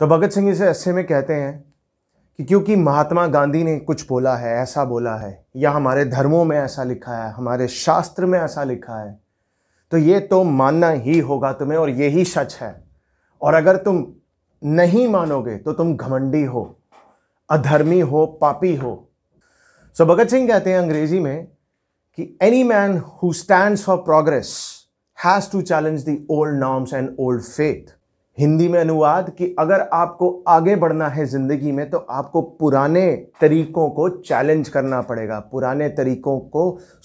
तो भगत सिंह इसे ऐसे में कहते हैं कि क्योंकि महात्मा गांधी ने कुछ बोला है ऐसा बोला है या हमारे धर्मों में ऐसा लिखा है हमारे शास्त्र में ऐसा लिखा है तो ये तो मानना ही होगा तुम्हें और यही सच है और अगर तुम नहीं मानोगे तो तुम घमंडी हो अधर्मी हो पापी हो सो भगत सिंह कहते हैं अंग्रेजी में कि any man who stand for progress has to challenge the old norms and old faith Hindi में अनुवाद कि अगर आपको आगे बढ़ना है ज़िंदगी में तो आपको पुराने तरीकों को चैलेंज करना पड़ेगा पुराने तरीकों को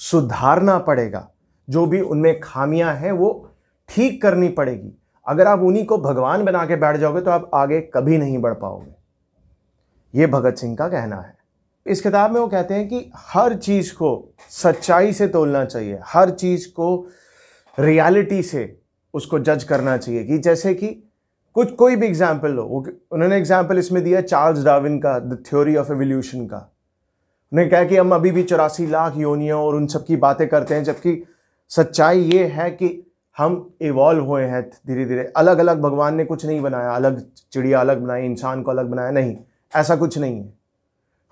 सुधारना पड़ेगा जो भी उनमें खामियां हैं वो ठीक करनी पड़ेगी अगर आप उन्हीं को भगवान बना के बैठ जाओगे तो आप आगे कभी नहीं बढ़ पाओगे ये भगत सिंह का कहना है इस किताब में वो कहते हैं कि हर चीज़ को सच्चाई से तोलना चाहिए हर चीज़ को रियलिटी से उसको जज करना चाहिए कि जैसे कि कुछ कोई भी एग्जाम्पल लो वो उन्होंने एग्जाम्पल इसमें दिया चार्ल्स डार्विन का द थ्योरी ऑफ एवोल्यूशन का उन्होंने कहा कि हम अभी भी चौरासी लाख योनियों और उन सब की बातें करते हैं जबकि सच्चाई ये है कि हम इवॉल्व हुए हैं धीरे धीरे अलग अलग भगवान ने कुछ नहीं बनाया अलग चिड़िया अलग बनाई इंसान को अलग बनाया नहीं ऐसा कुछ नहीं है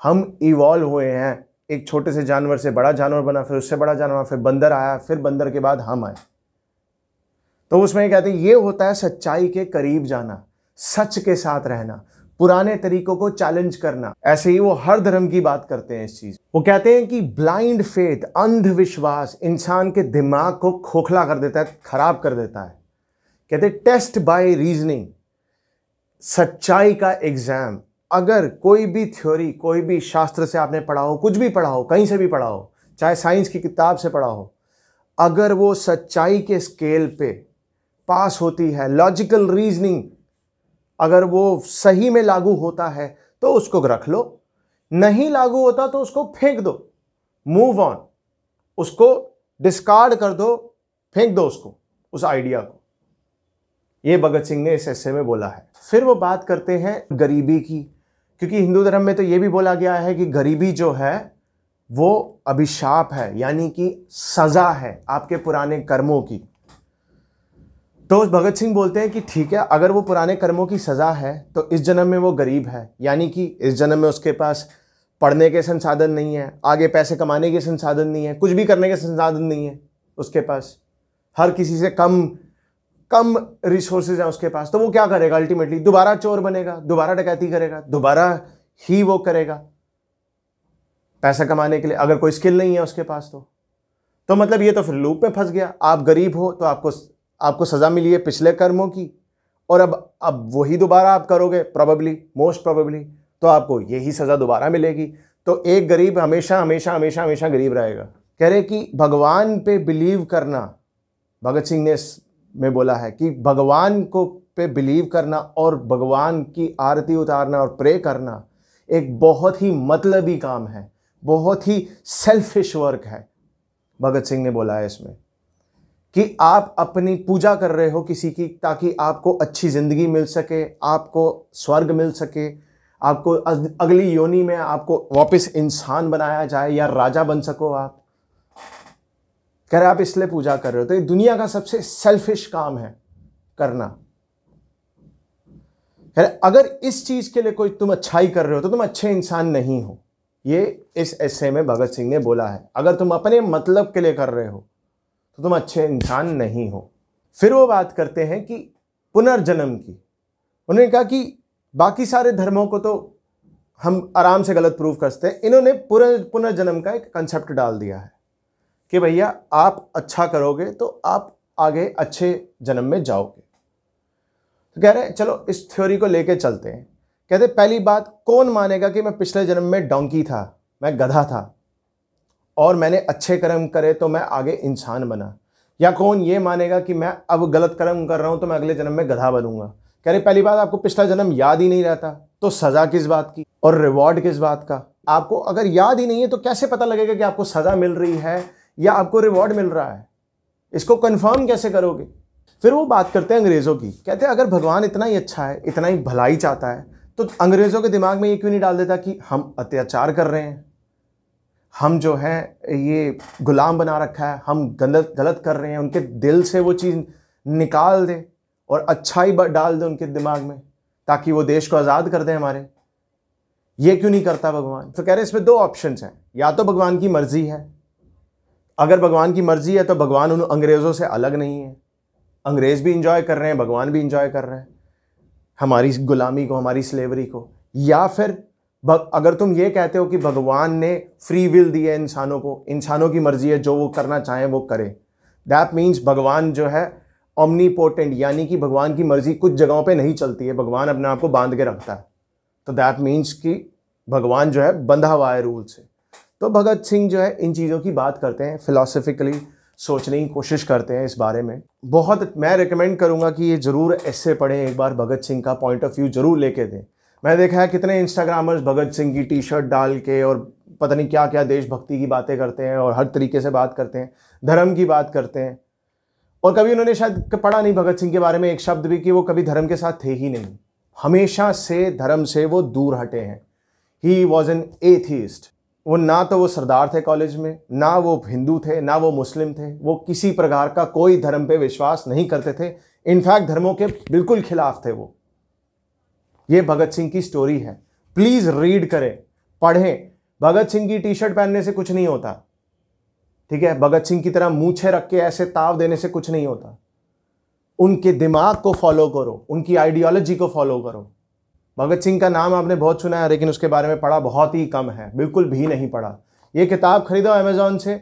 हम इवॉल्व हुए हैं एक छोटे से जानवर से बड़ा जानवर बना फिर उससे बड़ा जानवर फिर बंदर आया फिर बंदर के बाद हम आए तो उसमें कहते हैं ये होता है सच्चाई के करीब जाना सच के साथ रहना पुराने तरीकों को चैलेंज करना ऐसे ही वो हर धर्म की बात करते हैं इस चीज वो कहते हैं कि ब्लाइंड फेथ अंधविश्वास इंसान के दिमाग को खोखला कर देता है खराब कर देता है कहते हैं टेस्ट बाय रीजनिंग सच्चाई का एग्जाम अगर कोई भी थ्योरी कोई भी शास्त्र से आपने पढ़ा हो कुछ भी पढ़ा हो कहीं से भी पढ़ा हो चाहे साइंस की किताब से पढ़ा हो अगर वो सच्चाई के स्केल पे पास होती है लॉजिकल रीजनिंग अगर वो सही में लागू होता है तो उसको रख लो नहीं लागू होता तो उसको फेंक दो मूव ऑन उसको डिस्कार्ड कर दो फेंक दो उसको उस आइडिया को ये भगत सिंह ने इस ऐसे में बोला है फिर वो बात करते हैं गरीबी की क्योंकि हिंदू धर्म में तो ये भी बोला गया है कि गरीबी जो है वो अभिशाप है यानी कि सज़ा है आपके पुराने कर्मों की तो भगत सिंह बोलते हैं कि ठीक है अगर वो पुराने कर्मों की सज़ा है तो इस जन्म में वो गरीब है यानी कि इस जन्म में उसके पास पढ़ने के संसाधन नहीं है आगे पैसे कमाने के संसाधन नहीं है कुछ भी करने के संसाधन नहीं है उसके पास हर किसी से कम कम रिसोर्सेज हैं उसके पास तो वो क्या करेगा अल्टीमेटली दोबारा चोर बनेगा दोबारा डकैती करेगा दोबारा ही वो करेगा पैसा कमाने के लिए अगर कोई स्किल नहीं है उसके पास तो तो मतलब ये तो फिर लूप में फंस गया आप गरीब हो तो आपको आपको सज़ा मिली है पिछले कर्मों की और अब अब वही दोबारा आप करोगे प्रॉबली मोस्ट प्रॉबली तो आपको यही सज़ा दोबारा मिलेगी तो एक गरीब हमेशा हमेशा हमेशा हमेशा गरीब रहेगा कह रहे कि भगवान पे बिलीव करना भगत सिंह ने में बोला है कि भगवान को पे बिलीव करना और भगवान की आरती उतारना और प्रे करना एक बहुत ही मतलबी काम है बहुत ही सेल्फिश वर्क है भगत सिंह ने बोला है इसमें कि आप अपनी पूजा कर रहे हो किसी की ताकि आपको अच्छी ज़िंदगी मिल सके आपको स्वर्ग मिल सके आपको अगली योनि में आपको वापस इंसान बनाया जाए या राजा बन सको आप कह रहे आप इसलिए पूजा कर रहे हो तो ये दुनिया का सबसे सेल्फिश काम है करना कह रहे अगर इस चीज़ के लिए कोई तुम अच्छाई कर रहे हो तो तुम अच्छे इंसान नहीं हो ये इस ऐसे में भगत सिंह ने बोला है अगर तुम अपने मतलब के लिए कर रहे हो तो तुम अच्छे इंसान नहीं हो फिर वो बात करते हैं कि पुनर्जन्म की उन्होंने कहा कि बाकी सारे धर्मों को तो हम आराम से गलत प्रूव कर सकते हैं इन्होंने पुनर्जन्म का एक कंसेप्ट डाल दिया है कि भैया आप अच्छा करोगे तो आप आगे अच्छे जन्म में जाओगे तो कह रहे हैं चलो इस थ्योरी को लेके चलते हैं कहते पहली बात कौन मानेगा कि मैं पिछले जन्म में डोंकी था मैं गधा था और मैंने अच्छे कर्म करे तो मैं आगे इंसान बना या कौन ये मानेगा कि मैं अब गलत कर्म कर रहा हूँ तो मैं अगले जन्म में गधा बनूंगा कह रहे पहली बात आपको पिछला जन्म याद ही नहीं रहता तो सज़ा किस बात की और रिवॉर्ड किस बात का आपको अगर याद ही नहीं है तो कैसे पता लगेगा कि आपको सज़ा मिल रही है या आपको रिवॉर्ड मिल रहा है इसको कन्फर्म कैसे करोगे फिर वो बात करते हैं अंग्रेज़ों की कहते हैं अगर भगवान इतना ही अच्छा है इतना ही भलाई चाहता है तो अंग्रेज़ों के दिमाग में ये क्यों नहीं डाल देता कि हम अत्याचार कर रहे हैं हम जो है ये गुलाम बना रखा है हम गलत गलत कर रहे हैं उनके दिल से वो चीज़ निकाल दें और अच्छाई डाल दें उनके दिमाग में ताकि वो देश को आज़ाद कर दें हमारे ये क्यों नहीं करता भगवान तो कह रहे इसमें दो ऑप्शंस हैं या तो भगवान की मर्ज़ी है अगर भगवान की मर्ज़ी है तो भगवान उन अंग्रेज़ों से अलग नहीं है अंग्रेज़ भी इंजॉय कर रहे हैं भगवान भी इंजॉय कर रहे हैं हमारी गुलामी को हमारी स्लेवरी को या फिर अगर तुम ये कहते हो कि भगवान ने फ्री विल दी है इंसानों को इंसानों की मर्जी है जो वो करना चाहें वो करें दैट मीन्स भगवान जो है ओमनीपोर्टेंट यानी कि भगवान की मर्जी कुछ जगहों पे नहीं चलती है भगवान अपने आप को बांध के रखता है तो दैट मीन्स कि भगवान जो है बंधा हुआ है रूल से तो भगत सिंह जो है इन चीज़ों की बात करते हैं फिलोसफिकली सोचने की कोशिश करते हैं इस बारे में बहुत मैं रिकमेंड करूँगा कि ये ज़रूर ऐसे पढ़ें एक बार भगत सिंह का पॉइंट ऑफ व्यू ज़रूर लेके दें मैंने देखा है कितने इंस्टाग्रामर्स भगत सिंह की टी शर्ट डाल के और पता नहीं क्या क्या देशभक्ति की बातें करते हैं और हर तरीके से बात करते हैं धर्म की बात करते हैं और कभी उन्होंने शायद पढ़ा नहीं भगत सिंह के बारे में एक शब्द भी कि वो कभी धर्म के साथ थे ही नहीं हमेशा से धर्म से वो दूर हटे हैं ही वॉज एन एथीस्ट वो ना तो वो सरदार थे कॉलेज में ना वो हिंदू थे ना वो मुस्लिम थे वो किसी प्रकार का कोई धर्म पे विश्वास नहीं करते थे इनफैक्ट धर्मों के बिल्कुल खिलाफ थे वो ये भगत सिंह की स्टोरी है प्लीज़ रीड करें पढ़ें भगत सिंह की टी शर्ट पहनने से कुछ नहीं होता ठीक है भगत सिंह की तरह मूछे रख के ऐसे ताव देने से कुछ नहीं होता उनके दिमाग को फॉलो करो उनकी आइडियोलॉजी को फॉलो करो भगत सिंह का नाम आपने बहुत सुना है लेकिन उसके बारे में पढ़ा बहुत ही कम है बिल्कुल भी नहीं पढ़ा ये किताब खरीदो अमेज़ोन से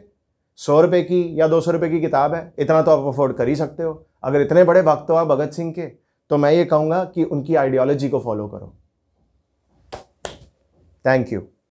सौ रुपये की या दो सौ रुपये की किताब है इतना तो आप अफोर्ड कर ही सकते हो अगर इतने बड़े भक्त हो आप भगत सिंह के तो मैं ये कहूंगा कि उनकी आइडियोलॉजी को फॉलो करो थैंक यू